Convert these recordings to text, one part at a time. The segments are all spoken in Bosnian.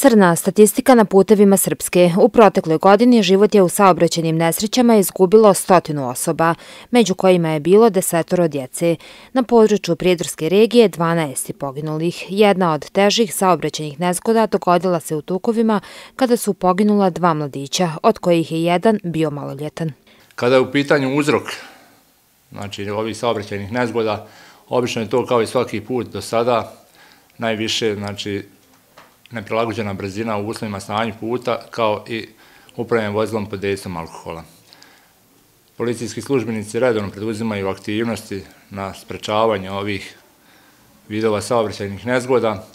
Crna statistika na putevima Srpske. U protekloj godini život je u saobraćenim nesrećama izgubilo stotinu osoba, među kojima je bilo desetoro djece. Na području Prijedorske regije 12 poginulih. Jedna od težih saobraćenih nezgoda dogodila se u Tukovima kada su poginula dva mladića, od kojih je jedan bio maloljetan. Kada je u pitanju uzrok znači, ovih saobraćenih nezgoda, obično je to kao i svaki put do sada, najviše, znači, neprilagođena brzina u uslovima stanja puta kao i upravljanje vozilom pod dejstvom alkohola. Policijski službenici redovno preduzimaju aktivnosti na sprečavanje ovih vidova saobraćajnih nezgoda,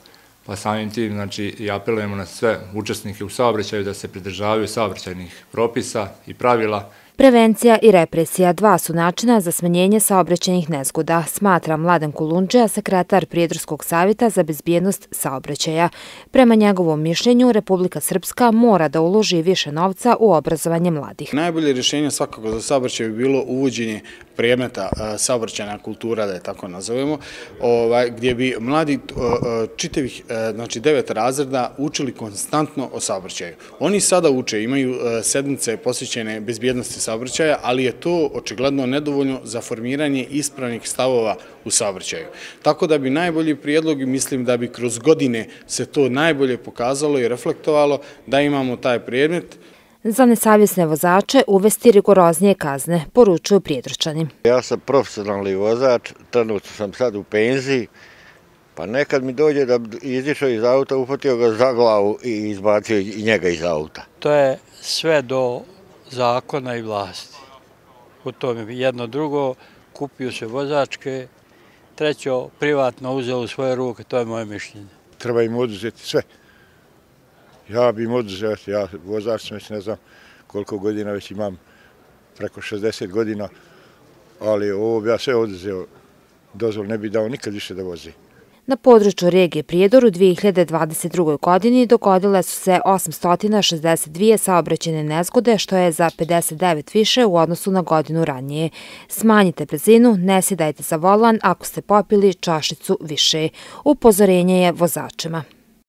pa samim tim znači, i apelujemo na sve učesnike u saobraćaju da se pridržavaju saobraćajnih propisa i pravila, Prevencija i represija dva su načina za smanjenje saobraćenih nezguda, smatra Mladen Kulundžija, sekretar Prijedorskog savjeta za bezbijednost saobraćaja. Prema njegovom mišljenju, Republika Srpska mora da uloži više novca u obrazovanje mladih. Najbolje rješenje svakako za saobraćaj bi bilo uvođenje predmeta e, saobraćena kultura, da je tako nazovemo, ovaj, gdje bi mladi e, e, čitevih, znači devet razreda, učili konstantno o saobraćaju. Oni sada uče, imaju sedmice posvećene bezbjednosti saobraćaja, ali je to očigledno nedovoljno za formiranje ispravnih stavova u saobraćaju. Tako da bi najbolji prijedlog, mislim da bi kroz godine se to najbolje pokazalo i reflektovalo, da imamo taj predmet, Za nesavjesne vozače uvesti rigoroznije kazne, poručuju prijedručani. Ja sam profesionalni vozač, trenutno sam sad u penziji, pa nekad mi dođe da izišao iz auta, uhvatio ga za glavu i izbacio njega iz auta. To je sve do zakona i vlasti. U tom jedno drugo, kupio se vozačke, treće privatno uzeo u svoje ruke, to je moje mišljenje. Treba im oduzeti Sve. Ja bi im oduzeo, ja vozač sam već ne znam koliko godina, već imam preko 60 godina, ali ovo bi ja sve oduzeo, dozvol ne bi dao nikad više da vozi. Na području regije Prijedor u 2022. godini dogodile su se 862 saobraćene nezgode, što je za 59 više u odnosu na godinu ranije. Smanjite brzinu, ne sjedajte za volan ako ste popili čašicu više. Upozorenje je vozačima.